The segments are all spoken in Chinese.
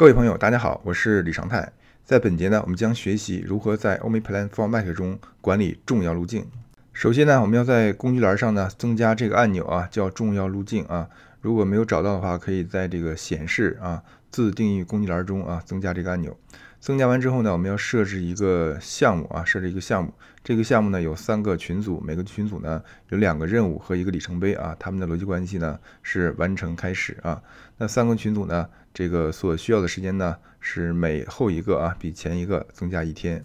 各位朋友，大家好，我是李长泰。在本节呢，我们将学习如何在 OmniPlan for Mac 中管理重要路径。首先呢，我们要在工具栏上呢增加这个按钮啊，叫重要路径啊。如果没有找到的话，可以在这个显示啊自定义工具栏中啊增加这个按钮。增加完之后呢，我们要设置一个项目啊，设置一个项目。这个项目呢有三个群组，每个群组呢有两个任务和一个里程碑啊。他们的逻辑关系呢是完成开始啊。那三个群组呢？这个所需要的时间呢，是每后一个啊比前一个增加一天。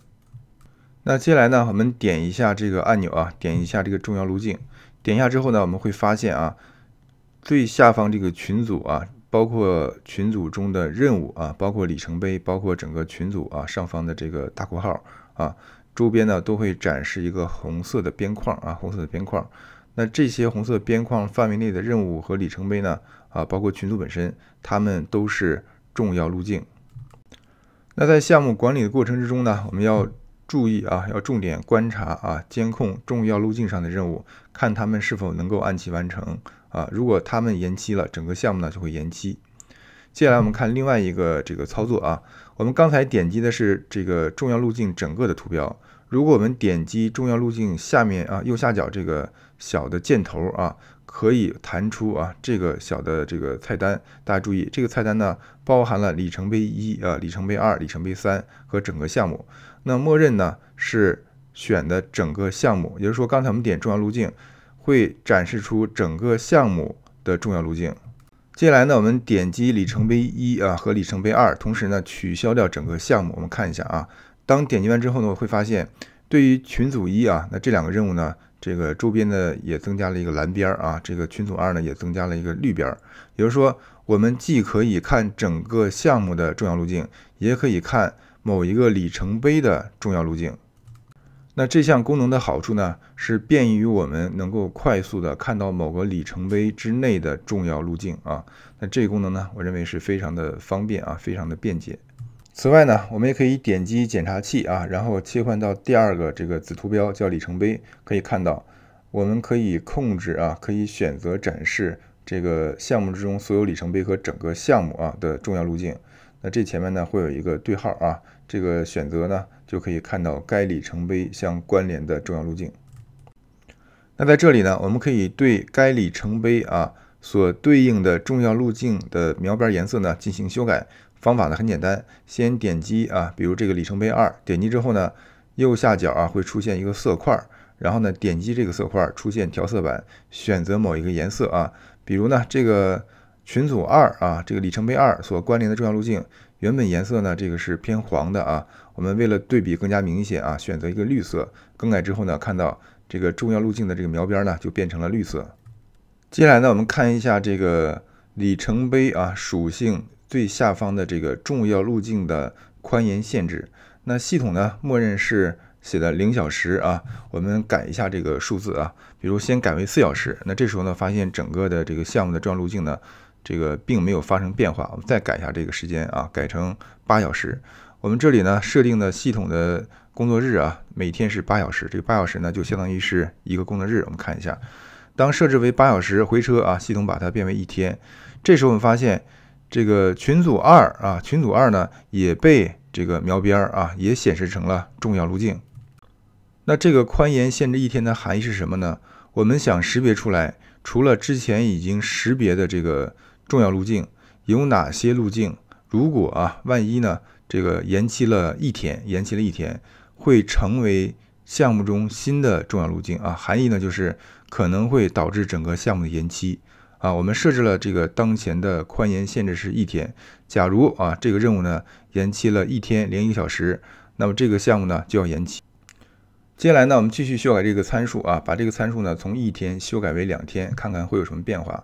那接下来呢，我们点一下这个按钮啊，点一下这个重要路径。点一下之后呢，我们会发现啊，最下方这个群组啊，包括群组中的任务啊，包括里程碑，包括整个群组啊上方的这个大括号啊，周边呢都会展示一个红色的边框啊，红色的边框。那这些红色边框范围内的任务和里程碑呢？啊，包括群组本身，它们都是重要路径。那在项目管理的过程之中呢，我们要注意啊，要重点观察啊，监控重要路径上的任务，看他们是否能够按期完成啊。如果他们延期了，整个项目呢就会延期。接下来我们看另外一个这个操作啊，我们刚才点击的是这个重要路径整个的图标。如果我们点击重要路径下面啊右下角这个小的箭头啊，可以弹出啊这个小的这个菜单。大家注意，这个菜单呢包含了里程碑一啊、里程碑二、里程碑三和整个项目。那默认呢是选的整个项目，也就是说刚才我们点重要路径会展示出整个项目的重要路径。接下来呢，我们点击里程碑一啊和里程碑二，同时呢取消掉整个项目。我们看一下啊。当点击完之后呢，会发现对于群组一啊，那这两个任务呢，这个周边的也增加了一个蓝边儿啊，这个群组二呢也增加了一个绿边儿。也就是说，我们既可以看整个项目的重要路径，也可以看某一个里程碑的重要路径。那这项功能的好处呢，是便于我们能够快速的看到某个里程碑之内的重要路径啊。那这个功能呢，我认为是非常的方便啊，非常的便捷。此外呢，我们也可以点击检查器啊，然后切换到第二个这个子图标叫里程碑，可以看到，我们可以控制啊，可以选择展示这个项目之中所有里程碑和整个项目啊的重要路径。那这前面呢会有一个对号啊，这个选择呢就可以看到该里程碑相关联的重要路径。那在这里呢，我们可以对该里程碑啊所对应的重要路径的描边颜色呢进行修改。方法呢很简单，先点击啊，比如这个里程碑二，点击之后呢，右下角啊会出现一个色块，然后呢点击这个色块，出现调色板，选择某一个颜色啊，比如呢这个群组二啊，这个里程碑二所关联的重要路径，原本颜色呢这个是偏黄的啊，我们为了对比更加明显啊，选择一个绿色，更改之后呢，看到这个重要路径的这个描边呢就变成了绿色。接下来呢我们看一下这个里程碑啊属性。最下方的这个重要路径的宽延限制，那系统呢，默认是写的零小时啊，我们改一下这个数字啊，比如先改为四小时，那这时候呢，发现整个的这个项目的重要路径呢，这个并没有发生变化。我们再改一下这个时间啊，改成八小时。我们这里呢，设定的系统的工作日啊，每天是八小时，这个八小时呢，就相当于是一个工作日。我们看一下，当设置为八小时回车啊，系统把它变为一天，这时候我们发现。这个群组二啊，群组二呢也被这个描边啊，也显示成了重要路径。那这个宽延限制一天的含义是什么呢？我们想识别出来，除了之前已经识别的这个重要路径，有哪些路径？如果啊，万一呢，这个延期了一天，延期了一天，会成为项目中新的重要路径啊？含义呢就是可能会导致整个项目的延期。啊，我们设置了这个当前的宽延限制是一天。假如啊，这个任务呢延期了一天零一个小时，那么这个项目呢就要延期。接下来呢，我们继续修改这个参数啊，把这个参数呢从一天修改为两天，看看会有什么变化。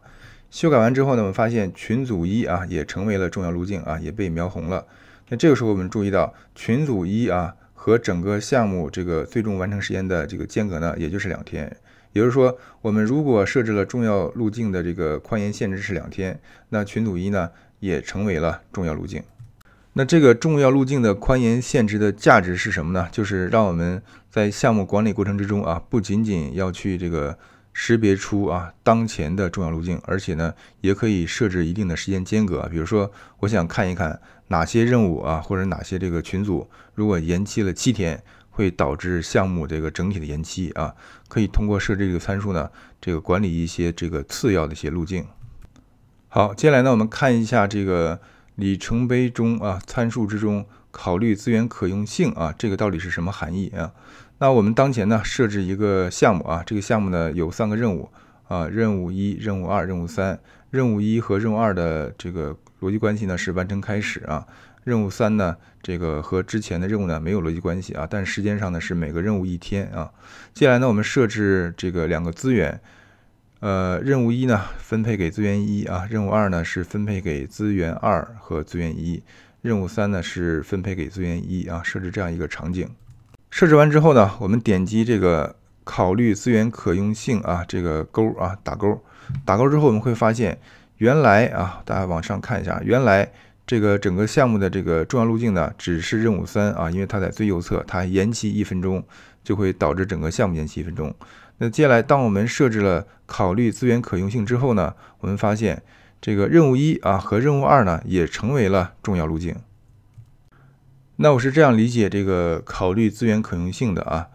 修改完之后呢，我们发现群组一啊也成为了重要路径啊，也被描红了。那这个时候我们注意到，群组一啊和整个项目这个最终完成时间的这个间隔呢，也就是两天。也就是说，我们如果设置了重要路径的这个宽延限制是两天，那群组一呢也成为了重要路径。那这个重要路径的宽延限制的价值是什么呢？就是让我们在项目管理过程之中啊，不仅仅要去这个识别出啊当前的重要路径，而且呢也可以设置一定的时间间隔。比如说，我想看一看哪些任务啊，或者哪些这个群组如果延期了七天。会导致项目这个整体的延期啊，可以通过设置这个参数呢，这个管理一些这个次要的一些路径。好，接下来呢，我们看一下这个里程碑中啊参数之中考虑资源可用性啊，这个到底是什么含义啊？那我们当前呢设置一个项目啊，这个项目呢有三个任务啊，任务一、任务二、任务三，任务一和任务二的这个逻辑关系呢是完成开始啊。任务三呢，这个和之前的任务呢没有逻辑关系啊，但时间上呢是每个任务一天啊。接下来呢，我们设置这个两个资源，呃，任务一呢分配给资源一啊，任务二呢是分配给资源二和资源一，任务三呢是分配给资源一啊。设置这样一个场景，设置完之后呢，我们点击这个考虑资源可用性啊，这个勾啊打勾，打勾之后我们会发现原来啊，大家往上看一下原来。这个整个项目的这个重要路径呢，只是任务三啊，因为它在最右侧，它延期一分钟就会导致整个项目延期一分钟。那接下来，当我们设置了考虑资源可用性之后呢，我们发现这个任务一啊和任务二呢也成为了重要路径。那我是这样理解这个考虑资源可用性的啊，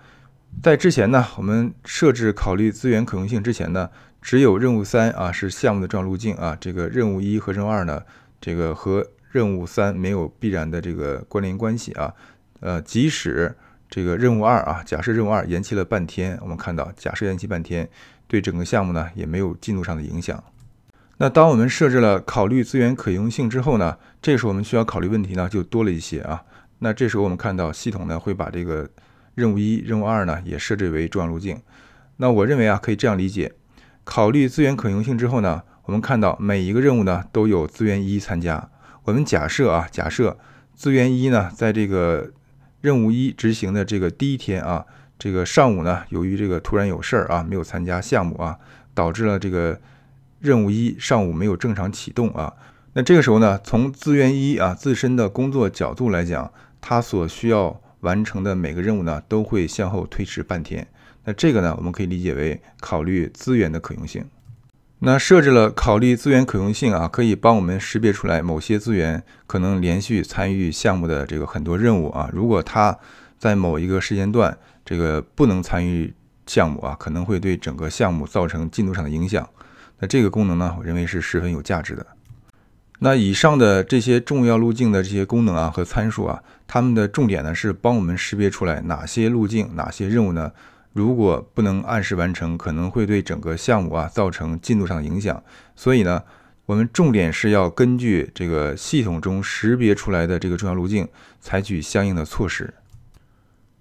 在之前呢，我们设置考虑资源可用性之前呢，只有任务三啊是项目的重要路径啊，这个任务一和任务二呢，这个和任务三没有必然的这个关联关系啊，呃，即使这个任务二啊，假设任务二延期了半天，我们看到假设延期半天对整个项目呢也没有进度上的影响。那当我们设置了考虑资源可用性之后呢，这时候我们需要考虑问题呢就多了一些啊。那这时候我们看到系统呢会把这个任务一、任务二呢也设置为重要路径。那我认为啊可以这样理解，考虑资源可用性之后呢，我们看到每一个任务呢都有资源一参加。我们假设啊，假设资源一呢，在这个任务一执行的这个第一天啊，这个上午呢，由于这个突然有事儿啊，没有参加项目啊，导致了这个任务一上午没有正常启动啊。那这个时候呢，从资源一啊自身的工作角度来讲，他所需要完成的每个任务呢，都会向后推迟半天。那这个呢，我们可以理解为考虑资源的可用性。那设置了考虑资源可用性啊，可以帮我们识别出来某些资源可能连续参与项目的这个很多任务啊。如果它在某一个时间段这个不能参与项目啊，可能会对整个项目造成进度上的影响。那这个功能呢，我认为是十分有价值的。那以上的这些重要路径的这些功能啊和参数啊，它们的重点呢是帮我们识别出来哪些路径、哪些任务呢？如果不能按时完成，可能会对整个项目啊造成进度上的影响。所以呢，我们重点是要根据这个系统中识别出来的这个重要路径，采取相应的措施。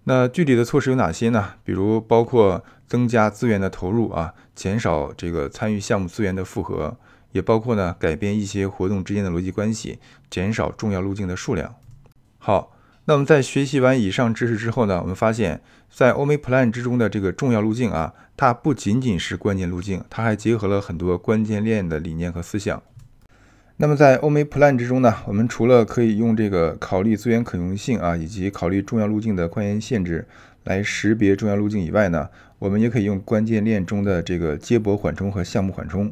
那具体的措施有哪些呢？比如包括增加资源的投入啊，减少这个参与项目资源的负荷，也包括呢改变一些活动之间的逻辑关系，减少重要路径的数量。好。那我们在学习完以上知识之后呢，我们发现，在欧美 plan 之中的这个重要路径啊，它不仅仅是关键路径，它还结合了很多关键链的理念和思想。那么在欧美 plan 之中呢，我们除了可以用这个考虑资源可用性啊，以及考虑重要路径的宽源限制来识别重要路径以外呢，我们也可以用关键链中的这个接驳缓冲和项目缓冲。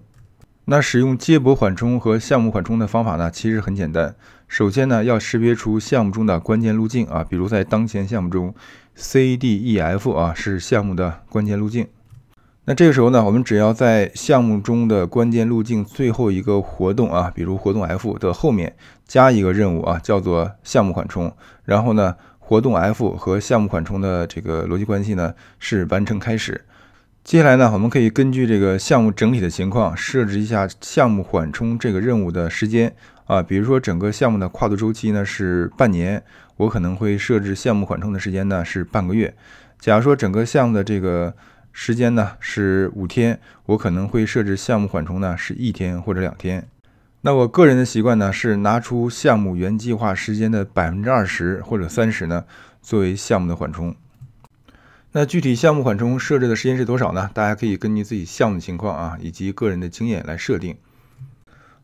那使用接驳缓冲和项目缓冲的方法呢，其实很简单。首先呢，要识别出项目中的关键路径啊，比如在当前项目中，C、D、E、F 啊是项目的关键路径。那这个时候呢，我们只要在项目中的关键路径最后一个活动啊，比如活动 F 的后面加一个任务啊，叫做项目缓冲。然后呢，活动 F 和项目缓冲的这个逻辑关系呢，是完成开始。接下来呢，我们可以根据这个项目整体的情况，设置一下项目缓冲这个任务的时间啊。比如说，整个项目的跨度周期呢是半年，我可能会设置项目缓冲的时间呢是半个月。假如说整个项目的这个时间呢是五天，我可能会设置项目缓冲呢是一天或者两天。那我个人的习惯呢是拿出项目原计划时间的百分之二十或者三十呢，作为项目的缓冲。那具体项目缓冲设置的时间是多少呢？大家可以根据自己项目情况啊，以及个人的经验来设定。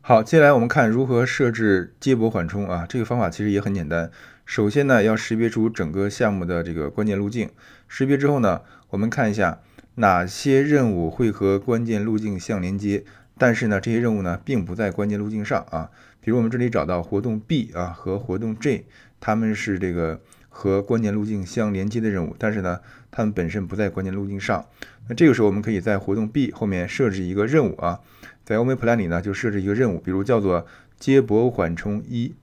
好，接下来我们看如何设置接驳缓冲啊。这个方法其实也很简单。首先呢，要识别出整个项目的这个关键路径。识别之后呢，我们看一下哪些任务会和关键路径相连接，但是呢，这些任务呢，并不在关键路径上啊。比如我们这里找到活动 B 啊和活动 G，他们是这个。和关键路径相连接的任务，但是呢，它们本身不在关键路径上。那这个时候，我们可以在活动 B 后面设置一个任务啊，在欧美 Plan 里呢，就设置一个任务，比如叫做接驳缓冲一，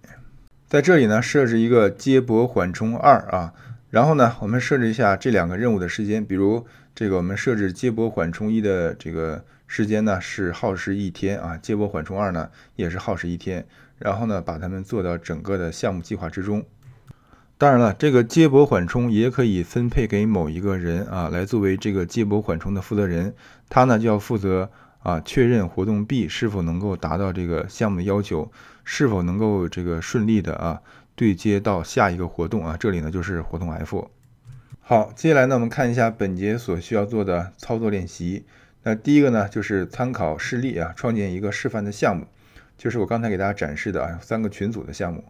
在这里呢，设置一个接驳缓冲二啊。然后呢，我们设置一下这两个任务的时间，比如这个我们设置接驳缓冲一的这个时间呢是耗时一天啊，接驳缓冲二呢也是耗时一天。然后呢，把它们做到整个的项目计划之中。当然了，这个接驳缓冲也可以分配给某一个人啊，来作为这个接驳缓冲的负责人。他呢就要负责啊确认活动 B 是否能够达到这个项目的要求，是否能够这个顺利的啊对接到下一个活动啊。这里呢就是活动 F。好，接下来呢我们看一下本节所需要做的操作练习。那第一个呢就是参考示例啊，创建一个示范的项目，就是我刚才给大家展示的啊三个群组的项目。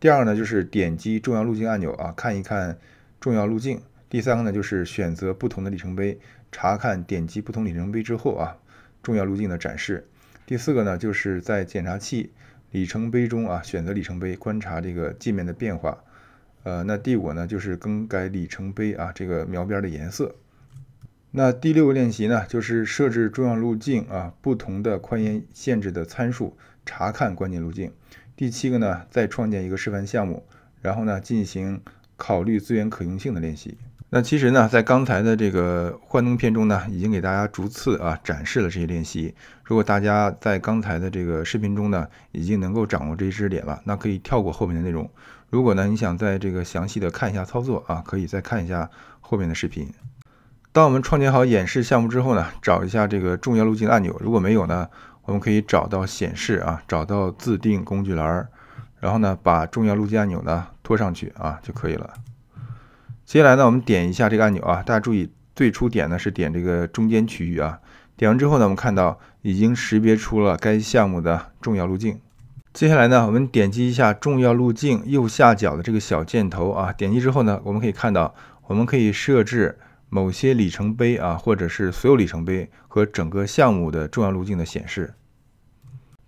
第二个呢，就是点击重要路径按钮啊，看一看重要路径。第三个呢，就是选择不同的里程碑，查看点击不同里程碑之后啊，重要路径的展示。第四个呢，就是在检查器里程碑中啊，选择里程碑，观察这个界面的变化。呃，那第五呢，就是更改里程碑啊这个描边的颜色。那第六个练习呢，就是设置重要路径啊不同的宽限限制的参数，查看关键路径。第七个呢，再创建一个示范项目，然后呢进行考虑资源可用性的练习。那其实呢，在刚才的这个幻灯片中呢，已经给大家逐次啊展示了这些练习。如果大家在刚才的这个视频中呢，已经能够掌握这些知识点了，那可以跳过后面的内容。如果呢，你想再这个详细的看一下操作啊，可以再看一下后面的视频。当我们创建好演示项目之后呢，找一下这个重要路径按钮，如果没有呢？我们可以找到显示啊，找到自定工具栏，然后呢，把重要路径按钮呢拖上去啊就可以了。接下来呢，我们点一下这个按钮啊，大家注意，最初点呢是点这个中间区域啊。点完之后呢，我们看到已经识别出了该项目的重要路径。接下来呢，我们点击一下重要路径右下角的这个小箭头啊，点击之后呢，我们可以看到，我们可以设置某些里程碑啊，或者是所有里程碑和整个项目的重要路径的显示。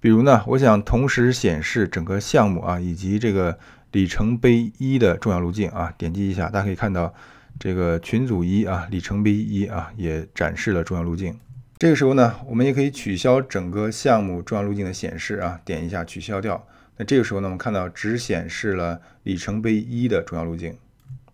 比如呢，我想同时显示整个项目啊，以及这个里程碑一的重要路径啊，点击一下，大家可以看到这个群组一啊，里程碑一啊，也展示了重要路径。这个时候呢，我们也可以取消整个项目重要路径的显示啊，点一下取消掉。那这个时候呢，我们看到只显示了里程碑一的重要路径。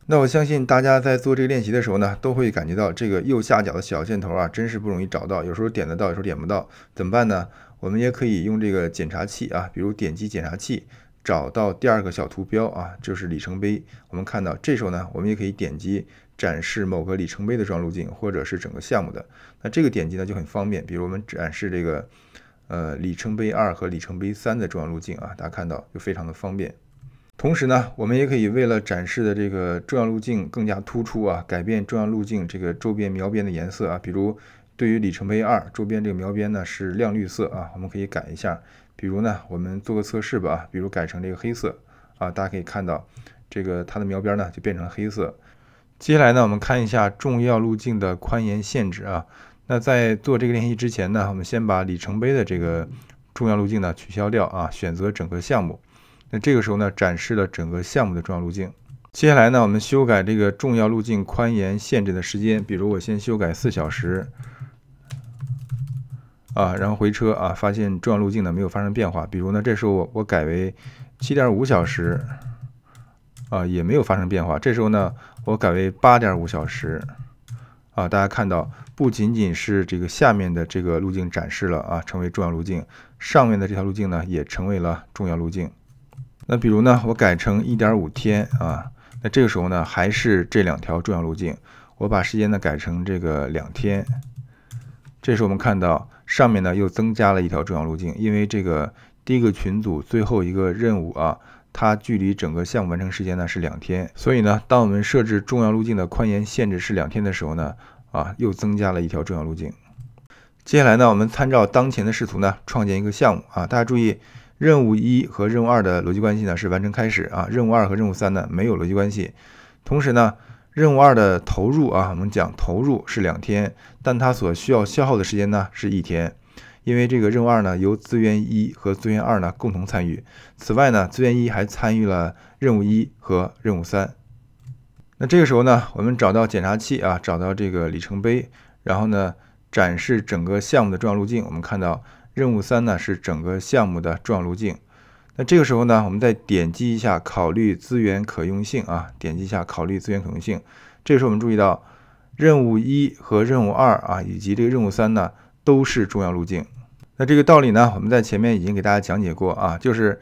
那我相信大家在做这个练习的时候呢，都会感觉到这个右下角的小箭头啊，真是不容易找到，有时候点得到，有时候点不到，怎么办呢？我们也可以用这个检查器啊，比如点击检查器，找到第二个小图标啊，就是里程碑。我们看到这时候呢，我们也可以点击展示某个里程碑的重要路径，或者是整个项目的。那这个点击呢就很方便，比如我们展示这个呃里程碑二和里程碑三的重要路径啊，大家看到就非常的方便。同时呢，我们也可以为了展示的这个重要路径更加突出啊，改变重要路径这个周边描边的颜色啊，比如。对于里程碑二周边这个描边呢是亮绿色啊，我们可以改一下，比如呢我们做个测试吧，比如改成这个黑色啊，大家可以看到这个它的描边呢就变成了黑色。接下来呢我们看一下重要路径的宽沿限制啊。那在做这个练习之前呢，我们先把里程碑的这个重要路径呢取消掉啊，选择整个项目。那这个时候呢展示了整个项目的重要路径。接下来呢我们修改这个重要路径宽沿限制的时间，比如我先修改四小时。啊，然后回车啊，发现重要路径呢没有发生变化。比如呢，这时候我我改为七点五小时，啊，也没有发生变化。这时候呢，我改为八点五小时，啊，大家看到不仅仅是这个下面的这个路径展示了啊，成为重要路径，上面的这条路径呢也成为了重要路径。那比如呢，我改成一点五天啊，那这个时候呢还是这两条重要路径。我把时间呢改成这个两天。这时我们看到上面呢又增加了一条重要路径，因为这个第一个群组最后一个任务啊，它距离整个项目完成时间呢是两天，所以呢，当我们设置重要路径的宽延限制是两天的时候呢，啊，又增加了一条重要路径。接下来呢，我们参照当前的视图呢，创建一个项目啊，大家注意，任务一和任务二的逻辑关系呢是完成开始啊，任务二和任务三呢没有逻辑关系，同时呢。任务二的投入啊，我们讲投入是两天，但它所需要消耗的时间呢是一天，因为这个任务二呢由资源一和资源二呢共同参与。此外呢，资源一还参与了任务一和任务三。那这个时候呢，我们找到检查器啊，找到这个里程碑，然后呢展示整个项目的重要路径。我们看到任务三呢是整个项目的重要路径。那这个时候呢，我们再点击一下考虑资源可用性啊，点击一下考虑资源可用性。这个时候我们注意到，任务一和任务二啊，以及这个任务三呢，都是重要路径。那这个道理呢，我们在前面已经给大家讲解过啊，就是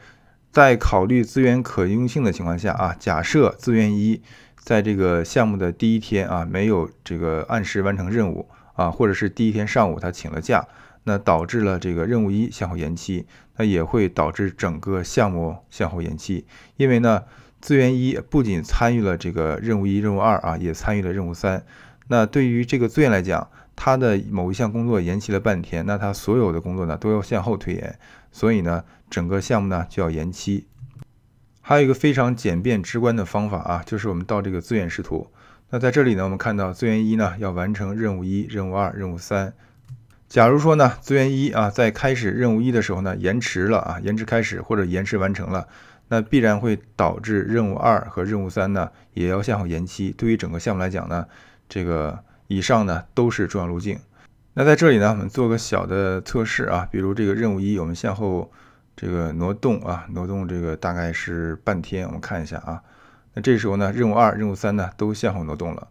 在考虑资源可用性的情况下啊，假设资源一在这个项目的第一天啊，没有这个按时完成任务啊，或者是第一天上午他请了假。那导致了这个任务一向后延期，那也会导致整个项目向后延期。因为呢，资源一不仅参与了这个任务一、任务二啊，也参与了任务三。那对于这个资源来讲，他的某一项工作延期了半天，那他所有的工作呢都要向后推延，所以呢，整个项目呢就要延期。还有一个非常简便直观的方法啊，就是我们到这个资源视图。那在这里呢，我们看到资源一呢要完成任务一、任务二、任务三。假如说呢资源一啊，在开始任务一的时候呢延迟了啊，延迟开始或者延迟完成了，那必然会导致任务二和任务三呢也要向后延期。对于整个项目来讲呢，这个以上呢都是重要路径。那在这里呢，我们做个小的测试啊，比如这个任务一，我们向后这个挪动啊，挪动这个大概是半天，我们看一下啊。那这时候呢，任务二、任务三呢都向后挪动了。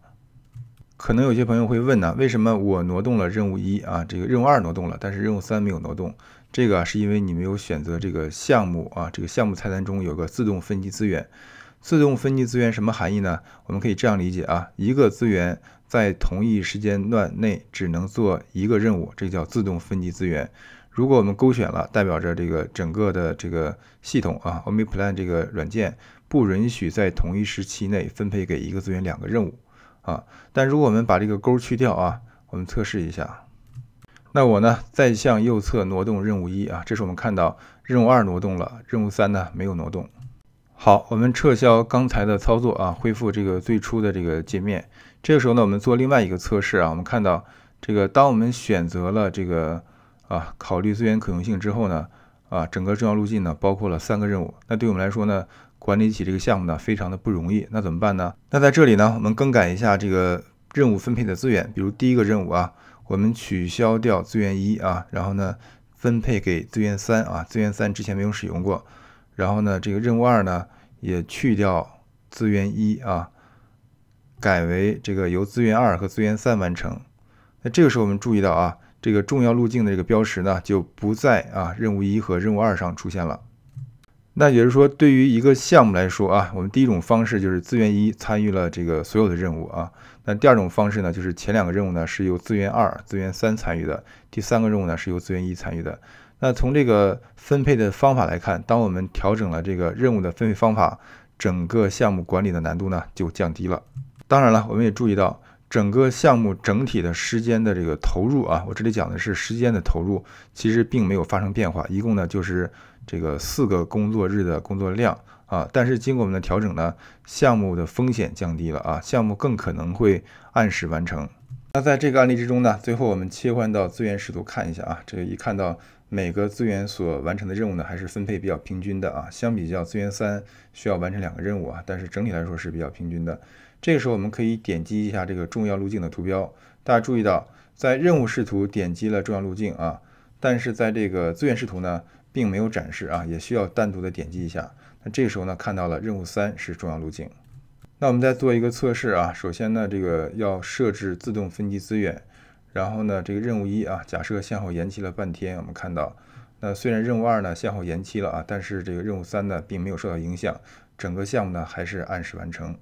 可能有些朋友会问呢，为什么我挪动了任务一啊，这个任务二挪动了，但是任务三没有挪动？这个是因为你没有选择这个项目啊，这个项目菜单中有个自动分级资源，自动分级资源什么含义呢？我们可以这样理解啊，一个资源在同一时间段内只能做一个任务，这叫自动分级资源。如果我们勾选了，代表着这个整个的这个系统啊，OmniPlan 这个软件不允许在同一时期内分配给一个资源两个任务。啊，但如果我们把这个勾去掉啊，我们测试一下。那我呢，再向右侧挪动任务一啊，这是我们看到任务二挪动了，任务三呢没有挪动。好，我们撤销刚才的操作啊，恢复这个最初的这个界面。这个时候呢，我们做另外一个测试啊，我们看到这个，当我们选择了这个啊，考虑资源可用性之后呢。啊，整个重要路径呢，包括了三个任务。那对我们来说呢，管理起这个项目呢，非常的不容易。那怎么办呢？那在这里呢，我们更改一下这个任务分配的资源。比如第一个任务啊，我们取消掉资源一啊，然后呢，分配给资源三啊。资源三之前没有使用过。然后呢，这个任务二呢，也去掉资源一啊，改为这个由资源二和资源三完成。那这个时候我们注意到啊。这个重要路径的这个标识呢，就不在啊任务一和任务二上出现了。那也就是说，对于一个项目来说啊，我们第一种方式就是资源一参与了这个所有的任务啊。那第二种方式呢，就是前两个任务呢是由资源二、资源三参与的，第三个任务呢是由资源一参与的。那从这个分配的方法来看，当我们调整了这个任务的分配方法，整个项目管理的难度呢就降低了。当然了，我们也注意到。整个项目整体的时间的这个投入啊，我这里讲的是时间的投入，其实并没有发生变化，一共呢就是这个四个工作日的工作量啊。但是经过我们的调整呢，项目的风险降低了啊，项目更可能会按时完成。那在这个案例之中呢，最后我们切换到资源视图看一下啊，这个一看到。每个资源所完成的任务呢，还是分配比较平均的啊。相比较资源三需要完成两个任务啊，但是整体来说是比较平均的。这个时候我们可以点击一下这个重要路径的图标，大家注意到在任务视图点击了重要路径啊，但是在这个资源视图呢并没有展示啊，也需要单独的点击一下。那这个时候呢看到了任务三是重要路径。那我们再做一个测试啊，首先呢这个要设置自动分级资源。然后呢，这个任务一啊，假设先后延期了半天，我们看到，那虽然任务二呢先后延期了啊，但是这个任务三呢并没有受到影响，整个项目呢还是按时完成。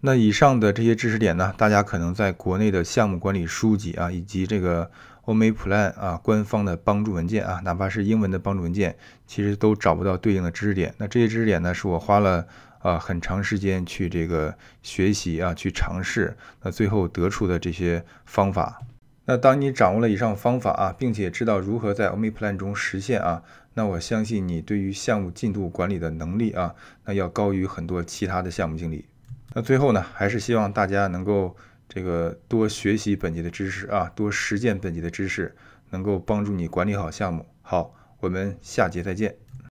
那以上的这些知识点呢，大家可能在国内的项目管理书籍啊，以及这个欧美 Plan 啊官方的帮助文件啊，哪怕是英文的帮助文件，其实都找不到对应的知识点。那这些知识点呢，是我花了啊很长时间去这个学习啊，去尝试，那最后得出的这些方法。那当你掌握了以上方法啊，并且知道如何在 o 欧 i plan 中实现啊，那我相信你对于项目进度管理的能力啊，那要高于很多其他的项目经理。那最后呢，还是希望大家能够这个多学习本节的知识啊，多实践本节的知识，能够帮助你管理好项目。好，我们下节再见。